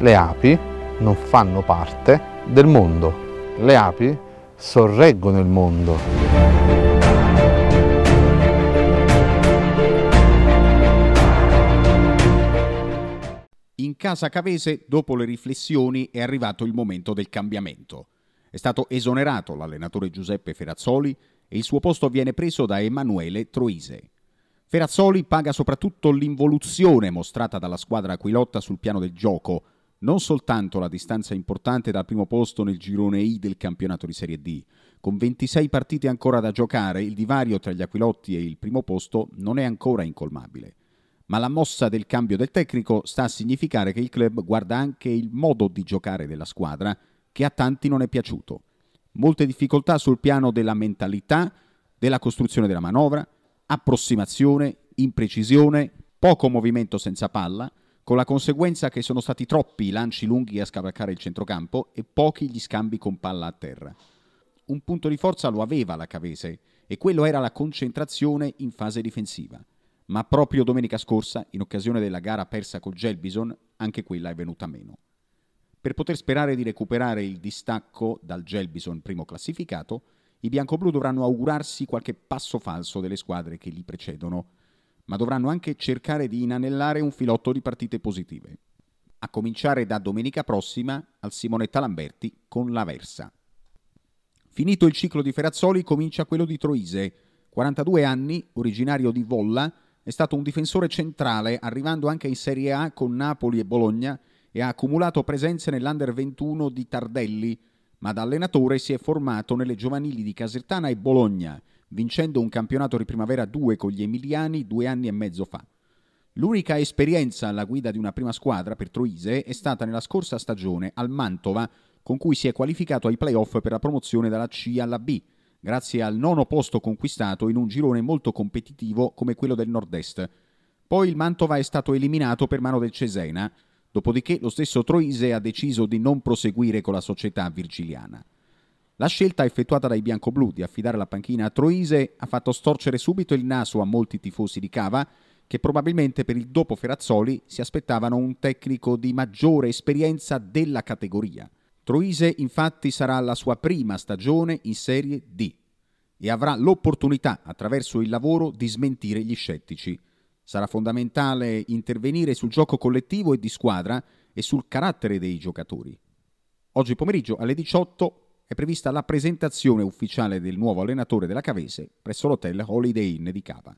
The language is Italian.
Le api non fanno parte del mondo. Le api sorreggono il mondo. In casa Cavese, dopo le riflessioni, è arrivato il momento del cambiamento. È stato esonerato l'allenatore Giuseppe Ferazzoli e il suo posto viene preso da Emanuele Troise. Ferazzoli paga soprattutto l'involuzione mostrata dalla squadra aquilotta sul piano del gioco, non soltanto la distanza importante dal primo posto nel girone I del campionato di Serie D. Con 26 partite ancora da giocare, il divario tra gli Aquilotti e il primo posto non è ancora incolmabile. Ma la mossa del cambio del tecnico sta a significare che il club guarda anche il modo di giocare della squadra, che a tanti non è piaciuto. Molte difficoltà sul piano della mentalità, della costruzione della manovra, approssimazione, imprecisione, poco movimento senza palla, con la conseguenza che sono stati troppi i lanci lunghi a scavalcare il centrocampo e pochi gli scambi con palla a terra. Un punto di forza lo aveva la Cavese e quello era la concentrazione in fase difensiva. Ma proprio domenica scorsa, in occasione della gara persa col Gelbison, anche quella è venuta meno. Per poter sperare di recuperare il distacco dal Gelbison primo classificato, i bianco-blu dovranno augurarsi qualche passo falso delle squadre che li precedono ma dovranno anche cercare di inanellare un filotto di partite positive. A cominciare da domenica prossima al Simonetta Lamberti con l'Aversa. Finito il ciclo di Ferazzoli comincia quello di Troise. 42 anni, originario di Volla, è stato un difensore centrale, arrivando anche in Serie A con Napoli e Bologna e ha accumulato presenze nell'Under 21 di Tardelli, ma da allenatore si è formato nelle giovanili di Casertana e Bologna vincendo un campionato di primavera 2 con gli Emiliani due anni e mezzo fa. L'unica esperienza alla guida di una prima squadra per Troise è stata nella scorsa stagione al Mantova, con cui si è qualificato ai playoff per la promozione dalla C alla B, grazie al nono posto conquistato in un girone molto competitivo come quello del nord-est. Poi il Mantova è stato eliminato per mano del Cesena, dopodiché lo stesso Troise ha deciso di non proseguire con la società virgiliana. La scelta effettuata dai biancoblù di affidare la panchina a Troise ha fatto storcere subito il naso a molti tifosi di Cava, che probabilmente per il dopo Ferazzoli si aspettavano un tecnico di maggiore esperienza della categoria. Troise infatti sarà la sua prima stagione in Serie D e avrà l'opportunità, attraverso il lavoro, di smentire gli scettici. Sarà fondamentale intervenire sul gioco collettivo e di squadra e sul carattere dei giocatori. Oggi pomeriggio alle 18 è prevista la presentazione ufficiale del nuovo allenatore della Cavese presso l'hotel Holiday Inn di Cava.